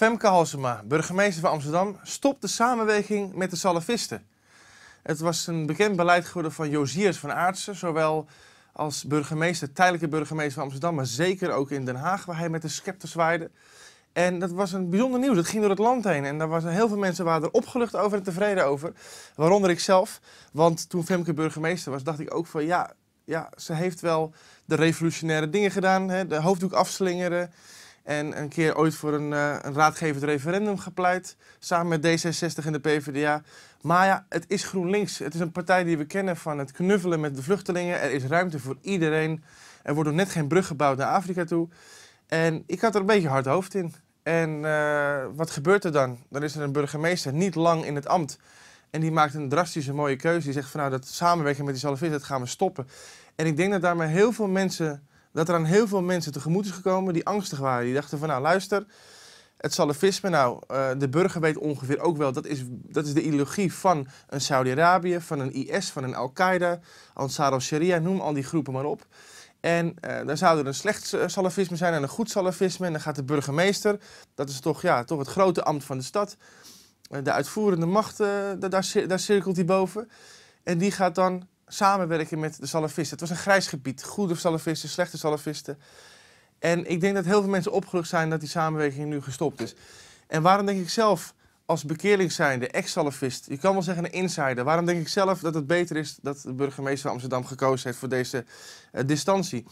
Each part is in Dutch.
Femke Halsema, burgemeester van Amsterdam, stopt de samenwerking met de salafisten. Het was een bekend beleid geworden van Josias van Aartsen, zowel als burgemeester, tijdelijke burgemeester van Amsterdam, maar zeker ook in Den Haag, waar hij met de scepter zwaaide. En dat was een bijzonder nieuws. Het ging door het land heen. En daar waren heel veel mensen waren er opgelucht over en tevreden over. Waaronder ik zelf. Want toen Femke burgemeester was, dacht ik ook van ja, ja ze heeft wel de revolutionaire dingen gedaan. Hè? de hoofddoek afslingeren. En een keer ooit voor een, eh, een raadgevend referendum gepleit. Samen met D66 en de PvdA. Maar ja, het is GroenLinks. Het is een partij die we kennen van het knuffelen met de vluchtelingen. Er is ruimte voor iedereen. Er wordt nog net geen brug gebouwd naar Afrika toe. En ik had er een beetje hard hoofd in. En eh, wat gebeurt er dan? Dan is er een burgemeester niet lang in het ambt. En die maakt een drastische mooie keuze. Die zegt van nou, dat samenwerken met die salafisten, dat gaan we stoppen. En ik denk dat daarmee heel veel mensen dat er aan heel veel mensen tegemoet is gekomen die angstig waren. Die dachten van nou luister, het salafisme, nou eh, de burger weet ongeveer ook wel, dat is, dat is de ideologie van een Saudi-Arabië, van een IS, van een Al-Qaeda, Ansar al-Sharia, noem al die groepen maar op. En uh, dan zou er een slecht eh, salafisme zijn en een goed salafisme. En dan gaat de burgemeester, dat is toch, ja, toch het grote ambt van de stad, de uitvoerende macht, daar, daar cirkelt hij boven. En die gaat dan samenwerken met de salafisten. Het was een grijs gebied. Goede salafisten, slechte salafisten. En ik denk dat heel veel mensen opgelucht zijn dat die samenwerking nu gestopt is. En waarom denk ik zelf, als bekeerling zijnde, ex-salafist, je kan wel zeggen een insider, waarom denk ik zelf dat het beter is dat de burgemeester van Amsterdam gekozen heeft voor deze uh, distantie?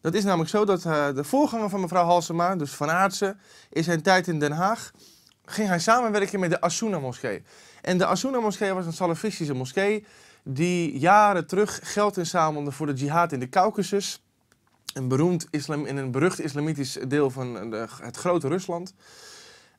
Dat is namelijk zo dat eh, de voorganger van mevrouw Halsema, dus Van Aartsen, in zijn tijd in Den Haag, ging hij samenwerken met de Asuna-moskee. En de Asuna-moskee was een salafistische moskee die jaren terug geld inzamelden voor de jihad in de Caucasus. Een beroemd islam, in een berucht islamitisch deel van de, het grote Rusland.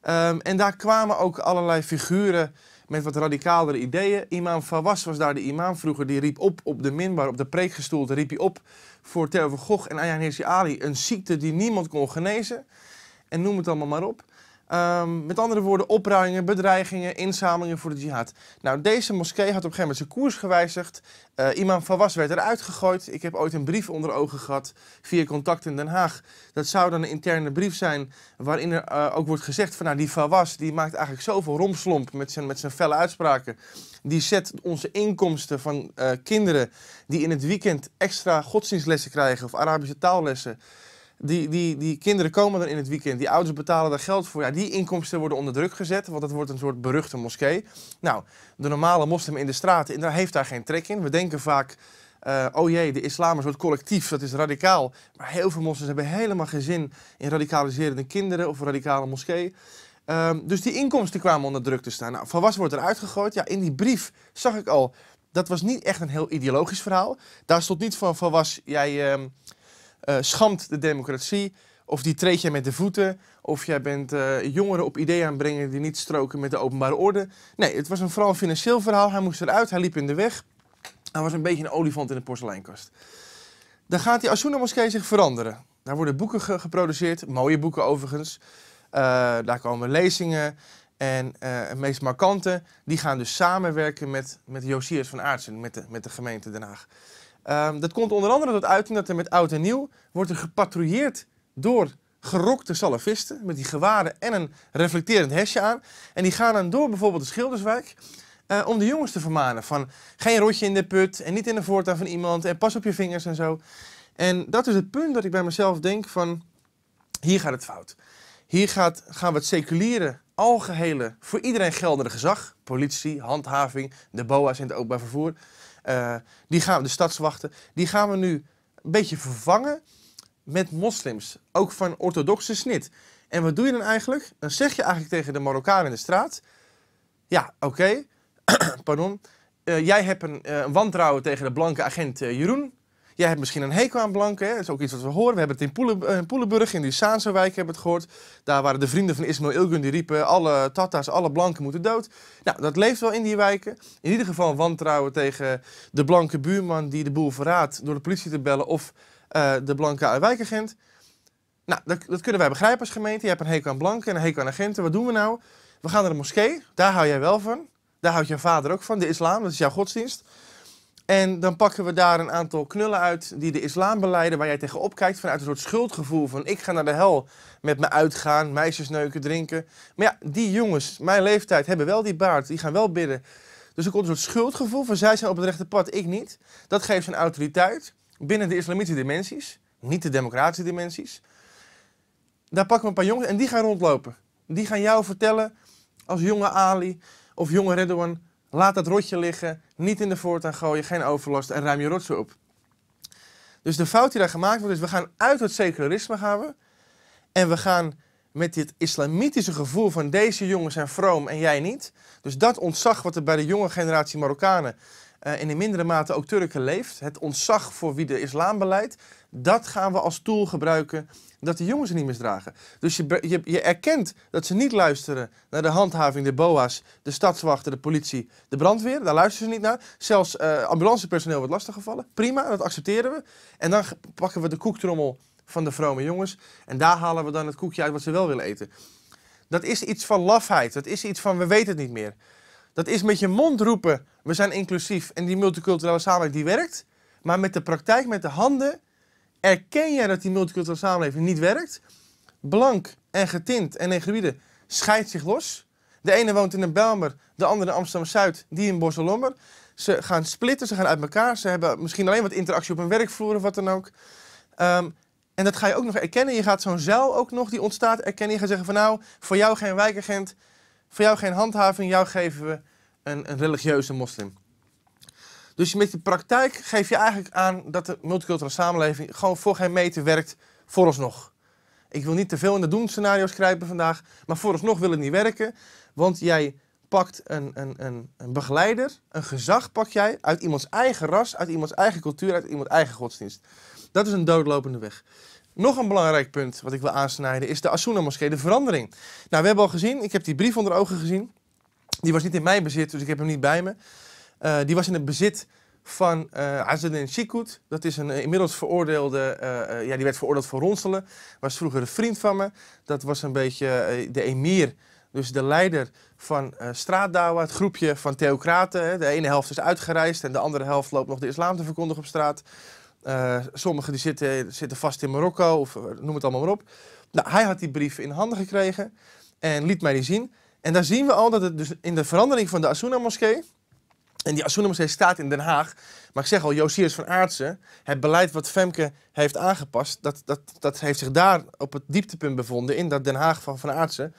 Ehm, en daar kwamen ook allerlei figuren met wat radicalere ideeën. Imam Fawaz was daar de imam vroeger. Die riep op op de minbar, op de preekgestoelte, riep hij op voor Tervel Gogh en Ayaan Ali. Een ziekte die niemand kon genezen. En noem het allemaal maar op. Ehm, met andere woorden, opruimingen, bedreigingen, inzamelingen voor de jihad. Nou, deze moskee had op een gegeven moment zijn koers gewijzigd. Uh, imam Fawaz werd eruit gegooid. Ik heb ooit een brief onder ogen gehad via contact in Den Haag. Dat zou dan een interne brief zijn waarin er eh, ook wordt gezegd van... nou, die Fawaz die maakt eigenlijk zoveel romslomp met zijn, met zijn felle uitspraken. Die zet onze inkomsten van eh, kinderen die in het weekend extra godsdienstlessen krijgen... of Arabische taallessen die, die, die kinderen komen dan in het weekend, die ouders betalen daar geld voor. Ja, die inkomsten worden onder druk gezet, want dat wordt een soort beruchte moskee. Nou, de normale moslim in de straten daar heeft daar geen trek in. We denken vaak, eh, oh jee, de islam is een soort collectief, dat is radicaal. Maar heel veel moslims hebben helemaal geen zin in radicaliserende kinderen of een radicale moskee. Ehm, dus die inkomsten kwamen onder druk te staan. Nou, van was wordt er uitgegooid. Ja, in die brief zag ik al, dat was niet echt een heel ideologisch verhaal. Daar stond niet van, van was, jij... Ehm, eh, Schamt de democratie. Of die treed jij met de voeten. Of jij bent eh, jongeren op ideeën aanbrengen die niet stroken met de openbare orde. Nee, het was een vooral financieel verhaal. Hij moest eruit, hij liep in de weg. Hij was een beetje een olifant in de porseleinkast. Dan gaat die Asuna Moskee zich veranderen. Daar worden boeken geproduceerd, mooie boeken overigens. Eh, daar komen lezingen. En uh, het meest markante, die gaan dus samenwerken met, met Josias van Aartsen, met de, met de gemeente Den Haag. Ehm, dat komt onder andere tot uiting dat er met oud en nieuw wordt er gepatrouilleerd door gerokte salafisten met die gewaren en een reflecterend hesje aan. En die gaan dan door bijvoorbeeld de Schilderswijk eh, om de jongens te vermanen van geen rotje in de put en niet in de voortuin van iemand en pas op je vingers en zo. En dat is het punt dat ik bij mezelf denk van hier gaat het fout. Hier gaat, gaan we het seculiere, algehele, voor iedereen geldende gezag, politie, handhaving, de boa's en het openbaar vervoer, eh, die gaan de stadswachten, die gaan we nu een beetje vervangen met moslims. Ook van orthodoxe snit. En wat doe je dan eigenlijk? Dan zeg je eigenlijk tegen de Marokkaan in de straat: Ja, oké, okay, pardon. Eh, jij hebt een, uh, wantrouwen tegen de blanke agent Jeroen. Jij hebt misschien een hekel aan blanken. Dat is ook iets wat we horen. We hebben het in Poelen, eh, in Poelenburg, in die Saanse wijk hebben we het gehoord. Daar waren de vrienden van Ismail Ilgun die riepen... alle Tata's, alle blanken moeten dood. Nou, dat leeft wel in die wijken. In ieder geval wantrouwen tegen de blanke buurman... die de boel verraadt door de politie te bellen... of eh, de blanke wijkagent. Nou, dat, dat, kunnen wij begrijpen als gemeente. Je hebt een hekel aan blanken en een hekel aan agenten. Wat doen we nou? We gaan naar de moskee. Daar hou jij wel van. Daar houdt jouw vader ook van. De islam, dat is jouw godsdienst. En dan pakken we daar een aantal knullen uit die de islam beleiden, waar jij tegenop kijkt vanuit een soort schuldgevoel van ik ga naar de hel met me uitgaan, meisjes neuken, drinken. Maar ja, die jongens, mijn leeftijd, hebben wel die baard, die gaan wel bidden. Dus ik komt een soort schuldgevoel van zij zijn op het rechte pad, ik niet. Dat geeft een autoriteit binnen de islamitische dimensies, niet de democratische dimensies. Daar pakken we een paar jongens en die gaan rondlopen. Die gaan jou vertellen als jonge Ali of jonge Redouan Laat dat rotje liggen, niet in de voortuin gooien, geen overlast en ruim je rotsen op. Dus de fout die daar gemaakt wordt is, we gaan uit het secularisme gaan we. En we gaan met dit islamitische gevoel van deze jongens zijn vroom en jij niet. Dus dat ontzag wat er bij de jonge generatie Marokkanen uh, eh, en in mindere mate ook Turken leeft. Het ontzag voor wie de islam beleidt. Dat gaan we als tool gebruiken dat de jongens niet misdragen. Dus je, je, je erkent dat ze niet luisteren naar de handhaving, de BOA's, de stadswachten, de politie, de brandweer. Daar luisteren ze niet naar. Zelfs uh, ambulancepersoneel wordt lastiggevallen. Prima, dat accepteren we. En dan pakken we de koektrommel van de vrome jongens. En daar halen we dan het koekje uit wat ze wel willen eten. Dat is iets van lafheid. Dat is iets van we weten het niet meer. Dat is met je mond roepen, we zijn inclusief en die multiculturele samenleving die werkt. Maar met de praktijk, met de handen, Erken jij dat die multiculturele samenleving niet werkt? Blank en getint en negroïde scheidt zich los. De ene woont in een Belmer, de andere in Amsterdam-Zuid, die in Borselommer. Ze gaan splitten, ze gaan uit elkaar. Ze hebben misschien alleen wat interactie op hun werkvloer of wat dan ook. Ehm, en dat ga je ook nog erkennen. Je gaat zo'n zeil ook nog die ontstaat erkennen. Je gaat zeggen van nou, voor jou geen wijkagent, voor jou geen handhaving, jou geven we een religieuze moslim. Dus met die praktijk geef je eigenlijk aan dat de multiculturele samenleving gewoon voor geen meter werkt vooralsnog. Ik wil niet te veel in de doemscenario's kruipen vandaag, maar vooralsnog wil het niet werken. Want jij pakt een, een, een, een begeleider, een gezag pak jij uit iemands eigen ras, uit iemands eigen cultuur, uit iemands eigen godsdienst. Dat is een doodlopende weg. Nog een belangrijk punt wat ik wil aansnijden is de Asuna moskee, de verandering. Nou, we hebben al gezien, ik heb die brief onder ogen gezien. Die was niet in mijn bezit, dus ik heb hem niet bij me. Eh, die was in het bezit van uh, eh, Azuddin Dat is een eh, inmiddels veroordeelde, ja die werd veroordeeld voor ronselen. Was vroeger een vriend van me. Dat was een beetje de emir, dus de leider van uh, Straatdawa, het groepje van theocraten. De ene helft is uitgereisd en de andere helft loopt nog de islam te verkondigen op straat. sommigen die zitten, zitten vast in Marokko of noem het allemaal maar op. Nou, hij had die brief in handen gekregen en liet mij die zien. En daar zien we al dat het dus in de verandering van de Asuna-moskee en die heeft staat in Den Haag. Maar ik zeg al, Josias van Aartsen, het beleid wat Femke heeft aangepast, dat, dat, dat heeft zich daar op het dieptepunt bevonden, in dat Den Haag van Van Aartsen.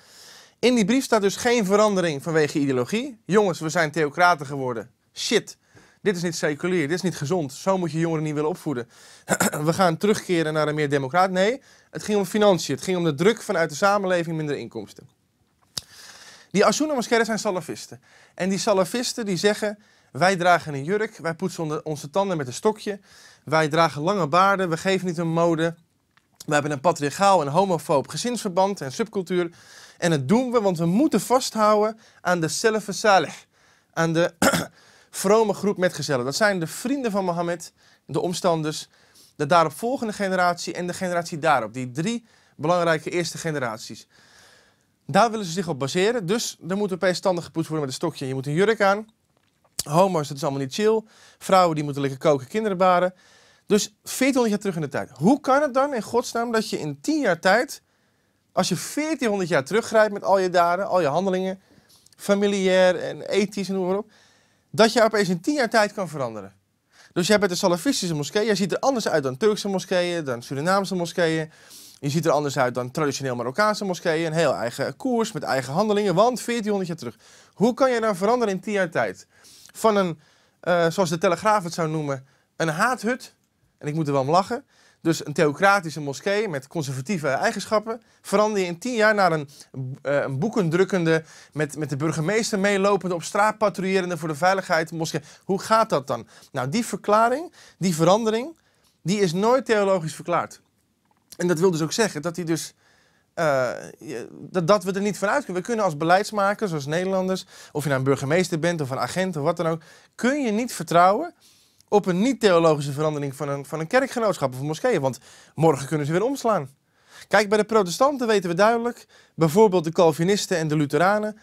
In die brief staat dus geen verandering vanwege ideologie. Jongens, we zijn theocraten geworden. Shit, dit is niet seculier, dit is niet gezond. Zo moet je jongeren niet willen opvoeden. we gaan terugkeren naar een meer democraat. Nee, het ging om financiën. Het ging om de druk vanuit de samenleving minder inkomsten. Die Assoenen zijn salafisten. En die salafisten die zeggen, wij dragen een jurk, wij poetsen onze tanden met een stokje. Wij dragen lange baarden, we geven niet een mode. We hebben een patriarchaal en homofoob gezinsverband en subcultuur. En dat doen we, want we moeten vasthouden aan de Salaf Saleh. Aan de vrome groep metgezellen. Dat zijn de vrienden van Mohammed, de omstanders, de daaropvolgende generatie en de generatie daarop. Die drie belangrijke eerste generaties. Daar willen ze zich op baseren. Dus er moet opeens standig gepoetst worden met een stokje. Je moet een jurk aan. Homo's, dat is allemaal niet chill. Vrouwen die moeten lekker koken, kinderen baren. Dus 1400 jaar terug in de tijd. Hoe kan het dan in godsnaam dat je in 10 jaar tijd, als je 1400 jaar teruggrijpt met al je daden, al je handelingen, familiair en ethisch en hoe maar op, dat je opeens in 10 jaar tijd kan veranderen? Dus jij bent een salafistische moskee, jij ziet er anders uit dan Turkse moskeeën, dan Surinaamse moskeeën. Je ziet er anders uit dan traditioneel Marokkaanse moskeeën. Een heel eigen koers met eigen handelingen. Want 1400 jaar terug. Hoe kan je dan nou veranderen in 10 jaar tijd? Van een, eh, zoals de Telegraaf het zou noemen, een haathut. En ik moet er wel om lachen. Dus een theocratische moskee met conservatieve eigenschappen verander je in tien jaar naar een, eh, een boekendrukkende, met, met de burgemeester meelopende, op straat patrouillerende voor de veiligheid moskee. Hoe gaat dat dan? Nou, die verklaring, die verandering, die is nooit theologisch verklaard. En dat wil dus ook zeggen dat hij dus. Eh, dat, dat, we er niet vanuit kunnen. We kunnen als beleidsmakers, als Nederlanders, of je nou een burgemeester bent of een agent of wat dan ook, kun je niet vertrouwen op een niet-theologische verandering van een, van een kerkgenootschap of een moskee. Want morgen kunnen ze weer omslaan. Kijk, bij de protestanten weten we duidelijk, bijvoorbeeld de Calvinisten en de Lutheranen,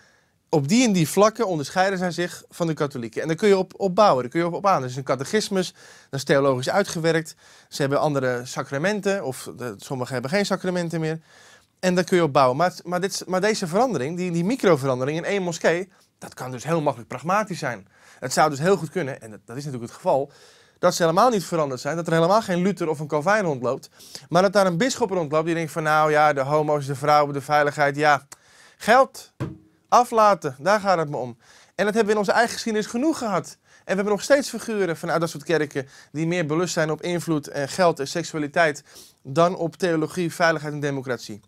op die en die vlakken onderscheiden zij zich van de katholieken. En daar kun je op, op bouwen, daar kun je op, aan. Er is een catechismus, dat is theologisch uitgewerkt. Ze hebben andere sacramenten, of de, sommigen hebben geen sacramenten meer. En daar kun je op bouwen. Maar, maar, dit, maar deze verandering, die, die microverandering in één moskee, dat kan dus heel makkelijk pragmatisch zijn. Het zou dus heel goed kunnen, en dat, dat is natuurlijk het geval, dat ze helemaal niet veranderd zijn. Dat er helemaal geen Luther of een Calvijn rondloopt. Maar dat daar een bischop rondloopt die denkt van nou ja, de homo's, de vrouwen, de veiligheid, ja, geld. Aflaten, daar gaat het me om. En dat hebben we in onze eigen geschiedenis genoeg gehad. En we hebben nog steeds figuren vanuit dat soort kerken die meer belust zijn op invloed en geld en seksualiteit dan op theologie, veiligheid en democratie.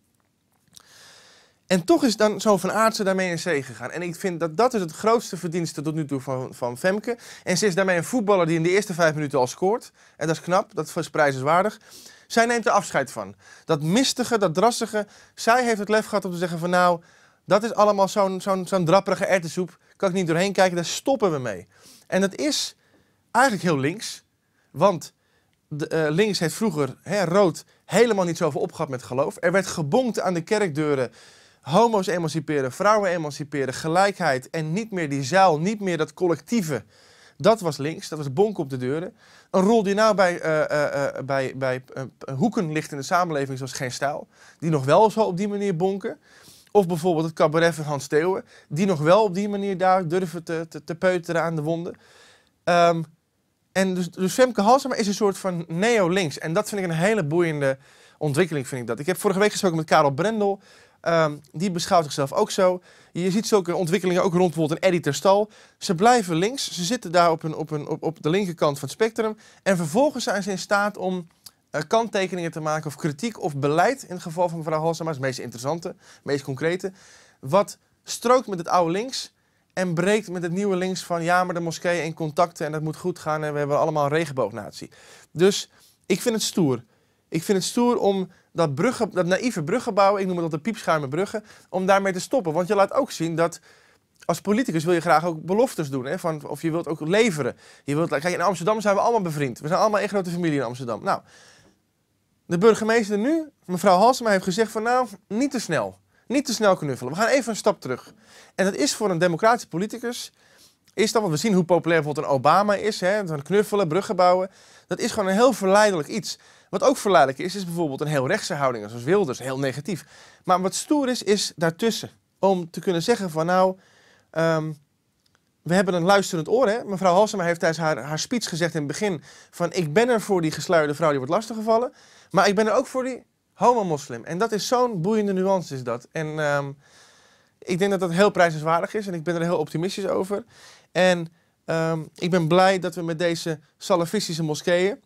En toch is dan zo van aardse daarmee in zee gegaan. En ik vind dat dat is het grootste verdienste tot nu toe van, van Femke. En ze is daarmee een voetballer die in de eerste vijf minuten al scoort. En dat is knap, dat is prijzenswaardig. Zij neemt er afscheid van. Dat mistige, dat drassige. Zij heeft het lef gehad om te zeggen van nou, dat is allemaal zo'n zo zo'n drapperige Kan ik niet doorheen kijken, daar stoppen we mee. En dat is eigenlijk heel links. Want eh, links heeft vroeger hè, rood helemaal niet zoveel opgehad met geloof. Er werd gebonkt aan de kerkdeuren. Homo's emanciperen, vrouwen emanciperen, gelijkheid en niet meer die zuil, niet meer dat collectieve. Dat was links, dat was bonk op de deuren. Een rol die nou bij, eh, eh, bij hoeken ligt in de samenleving, zoals geen stijl. Die nog wel zo op die manier bonken. Of bijvoorbeeld het cabaret van Hans Steeuwen, die nog wel op die manier daar durven te, te, peuteren aan de wonden. Ehm, en dus, dus Femke Halsema is een soort van neo-links. En dat vind ik een hele boeiende ontwikkeling, vind ik dat. Ik heb vorige week gesproken met Karel Brendel. Ehm, die beschouwt zichzelf ook zo. Je ziet zulke ontwikkelingen ook rond bijvoorbeeld een Eddie Terstal. Ze blijven links, ze zitten daar op, een, op, een, op, op de linkerkant van het spectrum. En vervolgens zijn ze in staat om eh, kanttekeningen te maken of kritiek of beleid in het geval van mevrouw Halsema, is het meest interessante, het meest concrete, wat strookt met het oude links en breekt met het nieuwe links van ja, maar de moskee en contacten en dat moet goed gaan en we hebben allemaal een regenboognatie. Dus ik vind het stoer. Ik vind het stoer om dat, bruggen, dat naïeve bruggenbouw, ik noem het de piepschuime bruggen, om daarmee te stoppen. Want je laat ook zien dat als politicus wil je graag ook beloftes doen. Hè? Van, of je wilt ook leveren. Je wilt, kijk, in Amsterdam zijn we allemaal bevriend. We zijn allemaal een grote familie in Amsterdam. Nou, de burgemeester nu, mevrouw Halsema, heeft gezegd van nou, niet te snel. Niet te snel knuffelen. We gaan even een stap terug. En dat is voor een democratische politicus, is dat, want we zien hoe populair bijvoorbeeld een Obama is, hè, van knuffelen, bruggen bouwen. Dat is gewoon een heel verleidelijk iets. Wat ook verleidelijk is, is bijvoorbeeld een heel rechtse houding, zoals Wilders, heel negatief. Maar wat stoer is, is daartussen. Om te kunnen zeggen van nou, ehm, we hebben een luisterend oor. Hè? Mevrouw Halsema heeft tijdens haar, haar speech gezegd in het begin van ik ben er voor die gesluierde vrouw die wordt lastiggevallen. Maar ik ben er ook voor die homo-moslim. En dat is zo'n boeiende nuance is dat. En ehm, ik denk dat dat heel prijzenswaardig is en ik ben er heel optimistisch over. En ehm, ik ben blij dat we met deze salafistische moskeeën,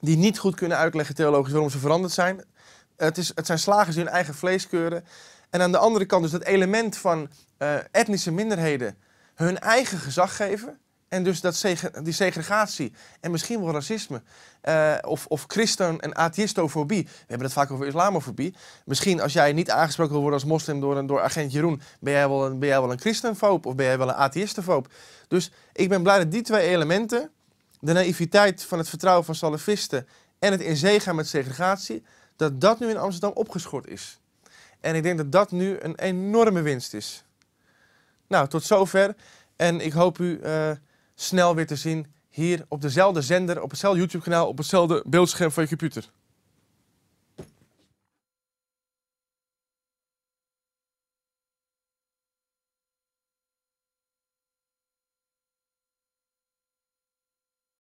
die niet goed kunnen uitleggen theologisch waarom ze veranderd zijn. Het, is, het zijn slagers die hun eigen vlees keuren. En aan de andere kant dus dat element van eh, etnische minderheden hun eigen gezag geven. En dus dat die segregatie en misschien wel racisme eh, of, of christen- en atheïstofobie. We hebben het vaak over islamofobie. Misschien als jij niet aangesproken wil worden als moslim door, een, door agent Jeroen, ben jij, wel een, ben jij wel een christenfoob of ben jij wel een atheïstenfoob? Dus ik ben blij dat die twee elementen, de naïviteit van het vertrouwen van salafisten en het in zee gaan met segregatie, dat dat nu in Amsterdam opgeschort is. En ik denk dat dat nu een enorme winst is. Nou, tot zover. En ik hoop u eh, snel weer te zien hier op dezelfde zender, op hetzelfde YouTube-kanaal, op hetzelfde beeldscherm van je computer.